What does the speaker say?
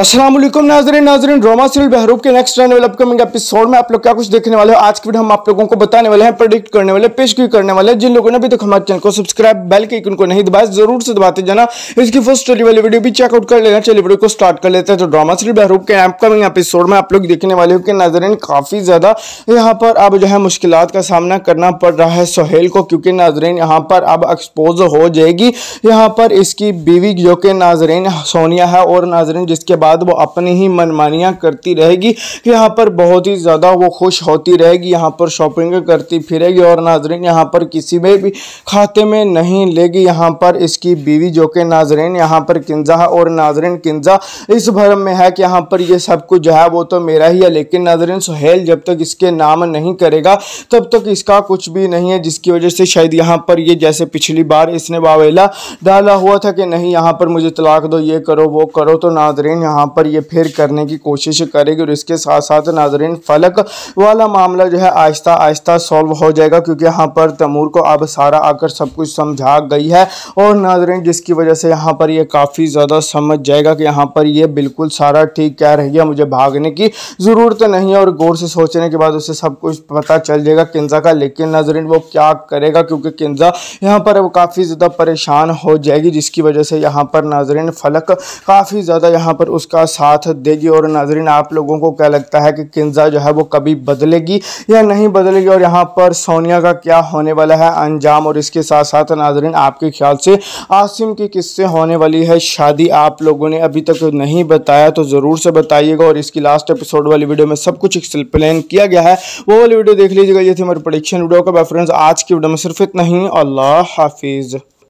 असलम नाजरीन नाजरीन drama serial बहरूप के नेक्स्ट आने वाले अपकमिंग एपिसोड में आप लोग क्या कुछ देखने वाले हो आज की वीडियो हम आप लोगों को बताने वाले हैं प्रेडिक्ट करने वाले पेश की करने वाले जिन लोगों ने अभी तक हमारे चैनल को सब्सक्राइब बेल के इनको नहीं दबाया जरूर से दबाते जाना इसकी फर्स्ट स्टोरी वाली वीडियो भी चेकआउट कर लेना चलिए वीडियो को स्टार्ट कर लेते हैं तो ड्रामा सीरियल बहरूप के अपकमिंग एपिसोड में आप लोग देखने वाले हो कि नाजरीन काफ़ी ज़्यादा यहाँ पर अब जो है मुश्किल का सामना करना पड़ रहा है सोहेल को क्योंकि नाजरीन यहाँ पर अब एक्सपोज हो जाएगी यहाँ पर इसकी बीवी जो कि नाजरीन सोनिया है और नाजरीन जिसके बाद वो अपनी ही मनमानियाँ करती रहेगी यहाँ पर बहुत ही ज़्यादा वो खुश होती रहेगी यहाँ पर शॉपिंग करती फिरेगी और नाजरीन यहाँ पर किसी में भी खाते में नहीं लेगी यहाँ पर इसकी बीवी जो कि नाजरीन यहाँ पर किंजा है और नाजरीन किंजा इस भरम में है कि यहाँ पर ये सब कुछ जो है वो तो मेरा ही है लेकिन नाजरीन सुहेल जब तक इसके नाम नहीं करेगा तब तक इसका कुछ भी नहीं है जिसकी वजह से शायद यहाँ पर ये जैसे पिछली बार इसने बावेला डाला हुआ था कि नहीं यहाँ पर मुझे तलाक दो ये करो वो करो तो नाजरीन यहाँ यहाँ पर ये फिर करने की कोशिश करेगी और इसके साथ साथ नाजरीन फलक वाला मामला जो है आहिस्ता आहिस्ता सॉल्व हो जाएगा क्योंकि यहाँ पर तैमूर को अब सारा आकर सब कुछ समझा गई है और नाजरीन जिसकी वजह से यहाँ पर यह काफ़ी ज़्यादा समझ जाएगा कि यहाँ पर यह बिल्कुल सारा ठीक कह रही है मुझे भागने की ज़रूरत नहीं है और गौर से सोचने के बाद उसे सब कुछ पता चल जाएगा किन्जा का लेकिन नाजरीन वो क्या करेगा क्योंकि किन्जा यहाँ पर वो काफ़ी ज़्यादा परेशान हो जाएगी जिसकी वजह से यहाँ पर नाजरीन फलक काफ़ी ज़्यादा यहाँ पर उस उसका साथ देगी और नाजरीन आप लोगों को क्या लगता है कि किन्जा जो है वो कभी बदलेगी या नहीं बदलेगी और यहाँ पर सोनिया का क्या होने वाला है अंजाम और इसके साथ साथ नाजरीन आपके ख्याल से आसिम की किससे होने वाली है शादी आप लोगों ने अभी तक नहीं बताया तो ज़रूर से बताइएगा और इसकी लास्ट एपिसोड वाली वीडियो में सब कुछ एक्सप्लेन किया गया है वो वाली वीडियो देख लीजिएगा ये थी हमारी प्रोडिक्शन वीडियो का फ्रेंड्स आज की वीडियो में सिर्फ इतना ही अल्लाह हाफिज़